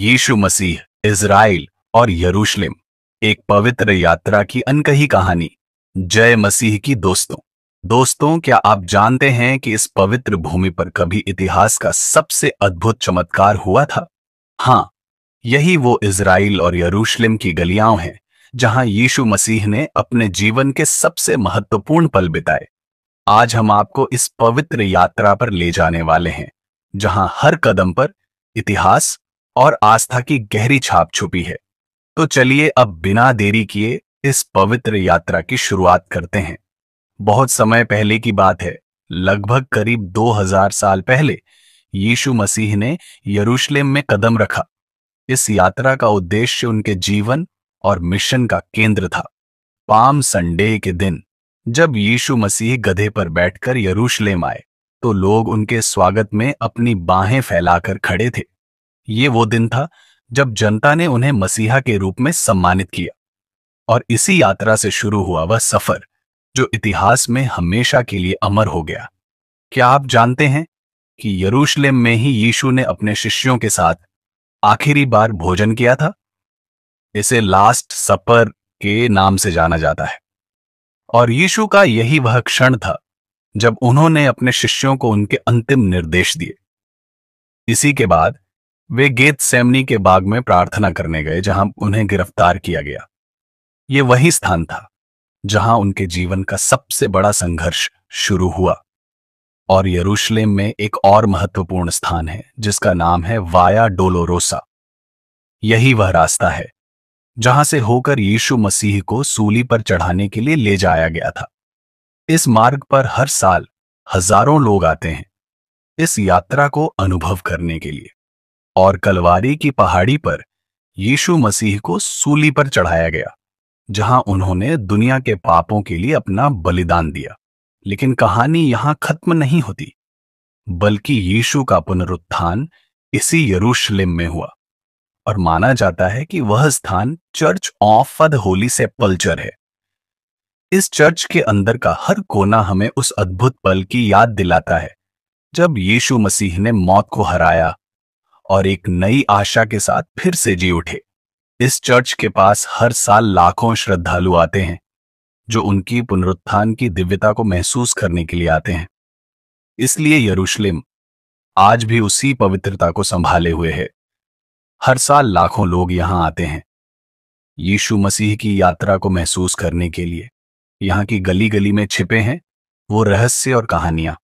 यीशु मसीह Israel और यरूशलेम एक पवित्र यात्रा की अनकही कहानी जय मसीह की दोस्तों दोस्तों क्या आप जानते हैं कि इस पवित्र भूमि पर कभी इतिहास का सबसे अद्भुत चमत्कार हुआ था हाँ यही वो इज़राइल और यरूशलेम की गलियां हैं जहां यीशु मसीह ने अपने जीवन के सबसे महत्वपूर्ण पल बिताए आज हम आपको इस पवित्र यात्रा पर ले जाने वाले हैं जहां हर कदम पर इतिहास और आस्था की गहरी छाप छुपी है तो चलिए अब बिना देरी किए इस पवित्र यात्रा की शुरुआत करते हैं बहुत समय पहले की बात है लगभग करीब 2000 साल पहले यीशु मसीह ने यरूशलेम में कदम रखा इस यात्रा का उद्देश्य उनके जीवन और मिशन का केंद्र था पाम संडे के दिन जब यीशु मसीह गधे पर बैठकर यरूशलेम आए तो लोग उनके स्वागत में अपनी बाहें फैलाकर खड़े थे ये वो दिन था जब जनता ने उन्हें मसीहा के रूप में सम्मानित किया और इसी यात्रा से शुरू हुआ वह सफर जो इतिहास में हमेशा के लिए अमर हो गया क्या आप जानते हैं कि यरूशलेम में ही यीशु ने अपने शिष्यों के साथ आखिरी बार भोजन किया था इसे लास्ट सपर के नाम से जाना जाता है और यीशु का यही वह क्षण था जब उन्होंने अपने शिष्यों को उनके अंतिम निर्देश दिए इसी के बाद वे गेत सेमनी के बाग में प्रार्थना करने गए जहां उन्हें गिरफ्तार किया गया ये वही स्थान था जहां उनके जीवन का सबसे बड़ा संघर्ष शुरू हुआ और यरूशलेम में एक और महत्वपूर्ण स्थान है जिसका नाम है वाया डोलोरोसा यही वह रास्ता है जहां से होकर यीशु मसीह को सूली पर चढ़ाने के लिए ले जाया गया था इस मार्ग पर हर साल हजारों लोग आते हैं इस यात्रा को अनुभव करने के लिए और कलवारी की पहाड़ी पर यीशु मसीह को सूली पर चढ़ाया गया जहां उन्होंने दुनिया के पापों के लिए अपना बलिदान दिया लेकिन कहानी यहां खत्म नहीं होती बल्कि यीशु का पुनरुत्थान इसी यरूशलेम में हुआ और माना जाता है कि वह स्थान चर्च ऑफ फद होली से पल्चर है इस चर्च के अंदर का हर कोना हमें उस अद्भुत पल की याद दिलाता है जब यीशु मसीह ने मौत को हराया और एक नई आशा के साथ फिर से जी उठे इस चर्च के पास हर साल लाखों श्रद्धालु आते हैं जो उनकी पुनरुत्थान की दिव्यता को महसूस करने के लिए आते हैं इसलिए यरूशलेम आज भी उसी पवित्रता को संभाले हुए है हर साल लाखों लोग यहां आते हैं यीशु मसीह की यात्रा को महसूस करने के लिए यहां की गली गली में छिपे हैं वो रहस्य और कहानियां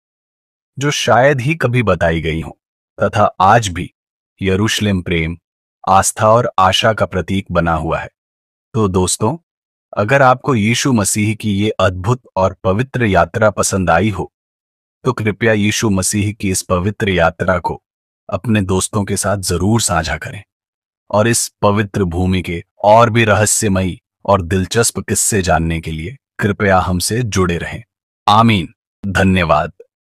जो शायद ही कभी बताई गई हों तथा आज भी यरूशलेम प्रेम आस्था और आशा का प्रतीक बना हुआ है तो दोस्तों अगर आपको यीशु मसीह की ये अद्भुत और पवित्र यात्रा पसंद आई हो तो कृपया यीशु मसीह की इस पवित्र यात्रा को अपने दोस्तों के साथ जरूर साझा करें और इस पवित्र भूमि के और भी रहस्यमयी और दिलचस्प किस्से जानने के लिए कृपया हमसे जुड़े रहें आमीन धन्यवाद